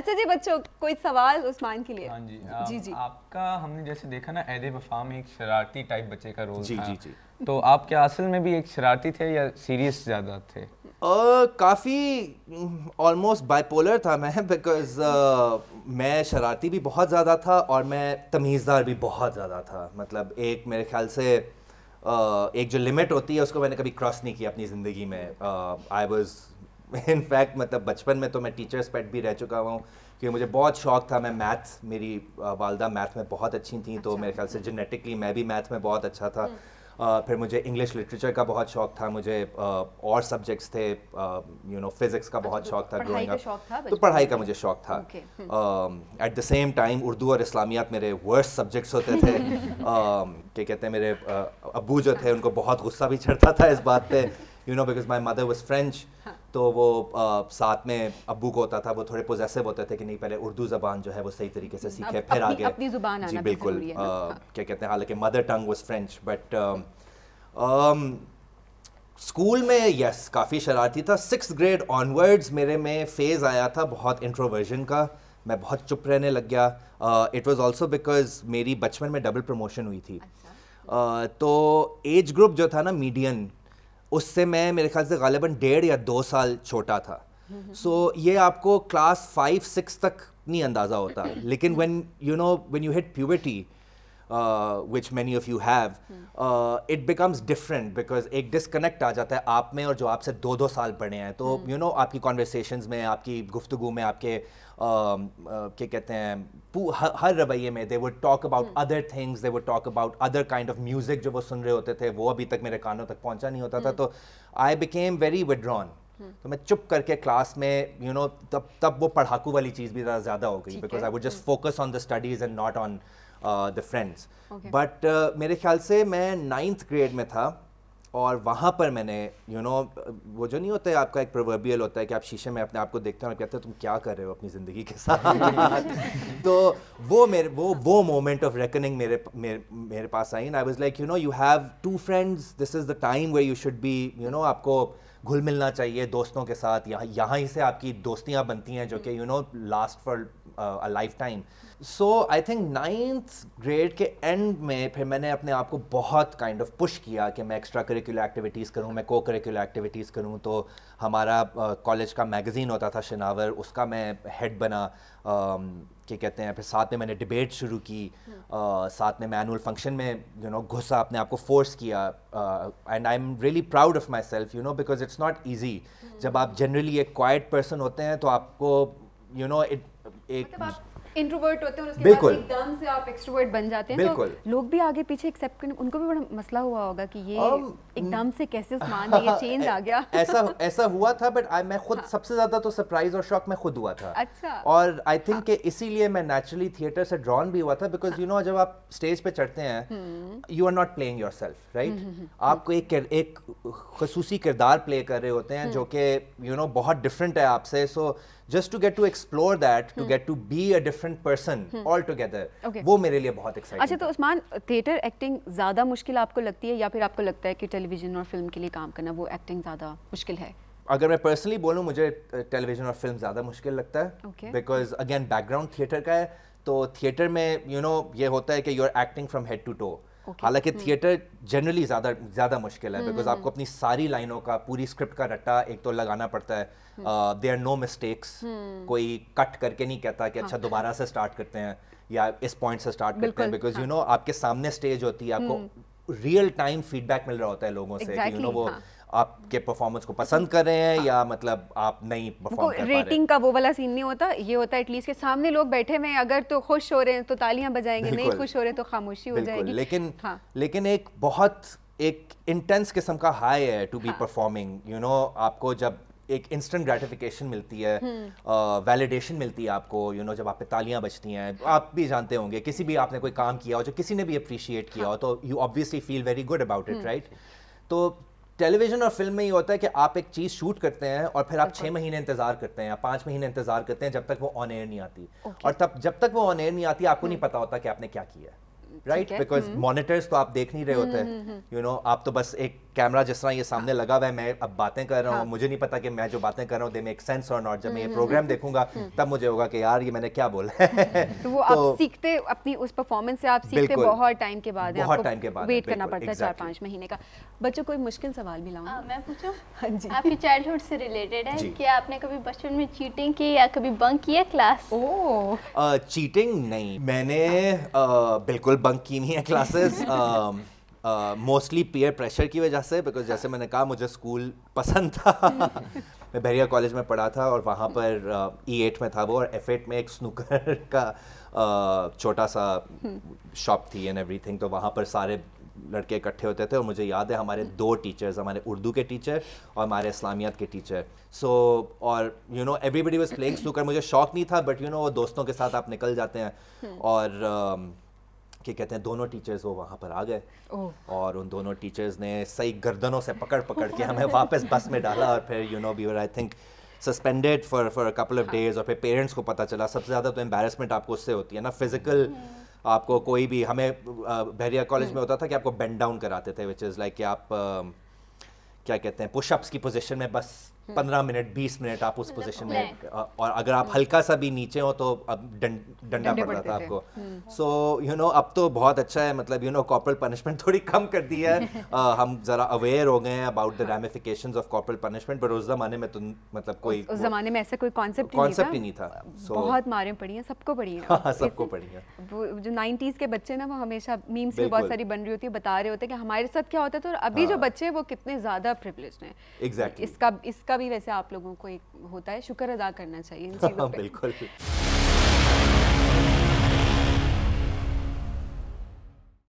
अच्छा जी बच्चों कोई सवाल उस्मान के लिए हाँ जी आ, जी जी आपका हमने जैसे देखा ना ऐद वफा में एक शरारती टाइप बच्चे का रोल जी था। जी जी तो आप क्या असल में भी एक शरारती थे या सीरियस ज़्यादा थे uh, काफ़ी ऑलमोस्ट बाइपोलर था मैं बिकॉज uh, मैं शरारती भी बहुत ज़्यादा था और मैं तमीज़दार भी बहुत ज़्यादा था मतलब एक मेरे ख्याल से uh, एक जो लिमिट होती है उसको मैंने कभी क्रॉस नहीं किया अपनी ज़िंदगी में आई वॉज इनफैक्ट मतलब बचपन में तो मैं टीचर्स पेट भी रह चुका हूँ क्योंकि मुझे बहुत शौक था मैं मैथ्स मेरी वालदा मैथ में बहुत अच्छी थी अच्छा, तो मेरे ख्याल से जेनेटिकली अच्छा। मैं भी मैथ में बहुत अच्छा था Uh, फिर मुझे इंग्लिश लिटरेचर का बहुत शौक था मुझे uh, और सब्जेक्ट्स थे यू नो फिजिक्स का बहुत अच्छा, शौक था ग्रोइंग अप तो पढ़ाई का मुझे शौक था at the same time Urdu और इस्लामियात मेरे वर्स्ट सब्जेक्ट्स होते थे क्या कहते हैं मेरे अबू जो थे उनको बहुत गुस्सा भी चढ़ता था इस बात पे you know because my mother was French तो वो आ, साथ में अबू को होता था वो थोड़े पोजेसिव होते थे कि नहीं पहले उर्दू जबान जो है वो सही तरीके से सीखे अप, फिर आगे अपनी जुबान जी तो बिल्कुल आ, हाँ। क्या कहते हैं हालांकि mother tongue was French but school में यस काफ़ी शरारती था सिक्स ग्रेड ऑनवर्ड्स मेरे में फेज़ आया था बहुत इंट्रोवर्जन का मैं बहुत चुप रहने लग गया इट वॉज़ ऑल्सो बिकॉज मेरी बचपन में डबल प्रमोशन हुई थी अच्छा। uh, तो एज ग्रुप जो था ना मीडियन उससे मैं मेरे ख्याल से गालिबा डेढ़ या दो साल छोटा था सो so, ये आपको क्लास फाइव सिक्स तक नहीं अंदाज़ा होता लेकिन when you know when you hit puberty uh, which many of you have, hmm. uh, it becomes different because एक disconnect आ जाता है आप में और जो आपसे दो दो साल पढ़े हैं तो यू hmm. नो आपकी कॉन्वर्सेशन में आपकी गुफ्तु में आपके um, uh, क्या कहते हैं हर रवैये में they would talk about other things they would talk about other kind of music जो वो सुन रहे होते थे वो अभी तक मेरे कानों तक पहुंचा नहीं होता था hmm. तो आई बिकेम वेरी विड्रॉन तो मैं चुप करके क्लास में यू नो तब तब वो पढ़ाकू वाली चीज़ भी ज़्यादा हो गई because I would just focus on the studies and not on the friends but मेरे ख्याल से मैं नाइन्थ ग्रेड में था और वहाँ पर मैंने यू you नो know, वो जो नहीं होता है आपका एक प्रोवर्बियल होता है कि आप शीशे में अपने आप को देखते हैं और कहते हैं तुम क्या कर रहे हो अपनी ज़िंदगी के साथ तो वो मेरे वो वो मोमेंट ऑफ रेकनिंग मेरे मेरे मेरे पास I I was like you know you have to friends this is the time way you should be you know आपको घुल मिलना चाहिए दोस्तों के साथ यहाँ यहाँ ही से आपकी दोस्तियाँ बनती हैं जो कि you know last for a lifetime so I think ninth grade के एंड में फिर मैंने अपने आप को बहुत काइंड ऑफ पुश किया कि मैं एक्स्ट्रा करिकुलर एक्टिविटीज़ करूँ मैं को करिकुलर एक्टिविटीज़ करूँ तो हमारा कॉलेज uh, का मैगज़ीन होता था शिनावर उसका मैं हेड बना um, क्या कहते हैं फिर साथ में मैंने डिबेट शुरू की आ, हाँ। साथ में मैं एनुअल फंक्शन में यू नो घुसा अपने आप को फोर्स किया and I am really proud of myself you know because it's not easy जब आप जनरली एक क्वाइट पर्सन होते हैं तो आपको यू नो इट एक मतलब इंट्रोवर्ट होते हैं और उसके बाद एकदम से आप एक्सट्रोवर्ट बन जाते हैं तो लोग भी आगे पीछे एक्सेप्ट करने उनको भी बड़ा मसला हुआ होगा कि ये एकदम से कैसे उस मान ये चेंज आ गया ऐसा ऐसा हुआ था बट आई मैं खुद हाँ। सबसे ज्यादा तो सरप्राइज और शॉक मैं खुद हुआ था अच्छा और आई थिंक हाँ। इसीलिए मैं नेचुरली थिएटर से ड्रॉन भी हुआ था बिकॉज यू नो जब आप स्टेज पे चढ़ते हैं you are not playing yourself right आपको एक एक खसूसी किरदार प्ले कर रहे होते हैं हम्म। जो कि यू नो बहुत डिफरेंट है आपसे सो so, just to get to explore that to hmm. get to be a different person hmm. altogether okay. वो मेरे लिए बहुत exciting अच्छा तो उस्मान थिएटर एक्टिंग ज़्यादा मुश्किल आपको लगती है या फिर आपको लगता है कि टेलीविज़न और फिल्म के लिए काम करना वो एक्टिंग ज़्यादा मुश्किल है अगर मैं पर्सनली बोलूँ मुझे टेलीविज़न और फिल्म ज़्यादा मुश्किल लगता है बिकॉज अगेन बैकग्राउंड थिएटर का है तो थिएटर में यू you नो know, ये होता है कि you are acting from head to toe हालांकि थिएटर hmm. जनरली ज़्यादा ज़्यादा मुश्किल है बिकॉज hmm, hmm, आपको अपनी सारी लाइनों का पूरी स्क्रिप्ट का रट्टा एक तो लगाना पड़ता है दे आर नो मिस्टेक्स कोई कट करके नहीं कहता कि अच्छा हाँ। दोबारा से स्टार्ट करते हैं या इस पॉइंट से स्टार्ट करते हैं बिकॉज यू नो आपके सामने स्टेज होती है आपको रियल टाइम फीडबैक मिल रहा होता है लोगों exactly, से कि वो हाँ. आपके परफॉर्मेंस को पसंद कर रहे हैं या मतलब आप नहीं परफॉर्म कर रेटिंग का वो वाला सीन नहीं होता ये होता है एटलीस्ट के सामने लोग बैठे हुए अगर तो खुश हो रहे हैं तो तालियां बजाएंगे नहीं खुश हो रहे तो खामोशी हो जाएगी लेकिन हाँ। लेकिन एक बहुत एक इंटेंस किस्म का हाई है to be performing you know आपको जब एक इंस्टेंट ग्रेटिफिकेशन मिलती है वैलिडेशन हम्म। uh, मिलती है आपको यू you नो know, जब आप पे तालियां बजती हैं आप भी जानते होंगे किसी भी आपने कोई काम किया हो जो किसी ने भी अप्रिशिएट किया हो हाँ। तो you obviously feel very good about it right तो टेलीविजन और फिल्म में ये होता है कि आप एक चीज़ शूट करते हैं और फिर आप छः महीने इंतजार करते हैं या पाँच महीने इंतजार करते हैं जब तक वो ऑन एयर नहीं आती okay. और तब जब तक वो ऑन एयर नहीं आती आपको नहीं हम्म। पता होता कि आपने क्या किया राइट बिकॉज मॉनिटर्स तो आप देख नहीं रहे हम्म, होते यू नो you know, आप तो बस एक कैमरा जिस तरह ये सामने लगा हुआ है मैं अब बातें कर रहा हूँ हाँ। मुझे नहीं पता कि मैं जो बातें कर रहा हूँ दे मेक सेंस और नॉट जब मैं ये प्रोग्राम हम्म, हम्म, हम्म। देखूंगा तब मुझे होगा कि यार ये मैंने क्या बोला तो वो आप तो सीखते अपनी उस परफॉर्मेंस से आप सीखते बहुत टाइम के बाद बहुत टाइम के बाद वेट करना पड़ता है चार पाँच महीने का बच्चों कोई मुश्किल सवाल भी लाऊंगा हाँ, मैं पूछूं हाँ जी आपकी चाइल्डहुड से रिलेटेड है कि आपने कभी बचपन में चीटिंग की या कभी बंक किया क्लास ओ चीटिंग नहीं मैंने बिल्कुल बंक की नहीं है क्लासेस मोस्टली पीयर प्रेशर की वजह से बिकॉज जैसे मैंने कहा मुझे स्कूल पसंद था मैं बहरिया कॉलेज में पढ़ा था और वहाँ पर ई uh, एट में था वो और एफ एट में एक स्नूकर का uh, छोटा सा शॉप थी एंड एवरीथिंग तो वहाँ पर सारे लड़के इकट्ठे होते थे और मुझे याद है हमारे दो टीचर्स हमारे उर्दू के टीचर और हमारे इस्लामियत के टीचर सो so, और you know everybody was playing snooker मुझे शौक नहीं था बट यू नो वो दोस्तों के साथ आप निकल जाते हैं और uh, कि कहते हैं दोनों टीचर्स वो वहाँ पर आ गए और उन दोनों टीचर्स ने सही गर्दनों से पकड़ पकड़ के हमें वापस बस में डाला और फिर you know we I think suspended for for couple of days और फिर पेरेंट्स को पता चला सबसे ज़्यादा तो एम्बेरसमेंट आपको उससे होती है ना फिजिकल हाँ। आपको कोई भी हमें बहरिया कॉलेज में हाँ। होता था कि आपको बेंड डाउन कराते थे विच इज़ लाइक कि आप क्या कहते हैं पुशअप्स की पोजिशन में बस पंद्रह मिनट बीस मिनट आप उस पोजीशन मतलब में और अगर आप हम्म। हल्का सा भी नीचे हो तो अब डंडा पड़ रहा था आपको सो यू नो अब तो बहुत अच्छा है मतलब यू नो कॉपरल पनिशमेंट थोड़ी कम कर दी है हम जरा अवेयर हो गए हैं about the ramification of corporal punishment but उस जमाने में तो मतलब कोई उस जमाने में ऐसा कोई कॉन्सेप्ट कॉन्सेप्ट ही नहीं था बहुत मारे पड़ी हैं सबको पड़ी है हाँ, सबको पड़ी है जो नाइनटीज के बच्चे ना वो हमेशा मीम्स भी बहुत सारी बन रही होती है बता रहे होते हैं कि हमारे साथ क्या होता है तो अभी जो हाँ। बच्चे हैं वो कितने ज्यादा प्रिवलेज हैं इसका इसका भी वैसे आप लोगों को एक होता है शुक्र अदा करना चाहिए इन हाँ, चीज़ों बिल्कुल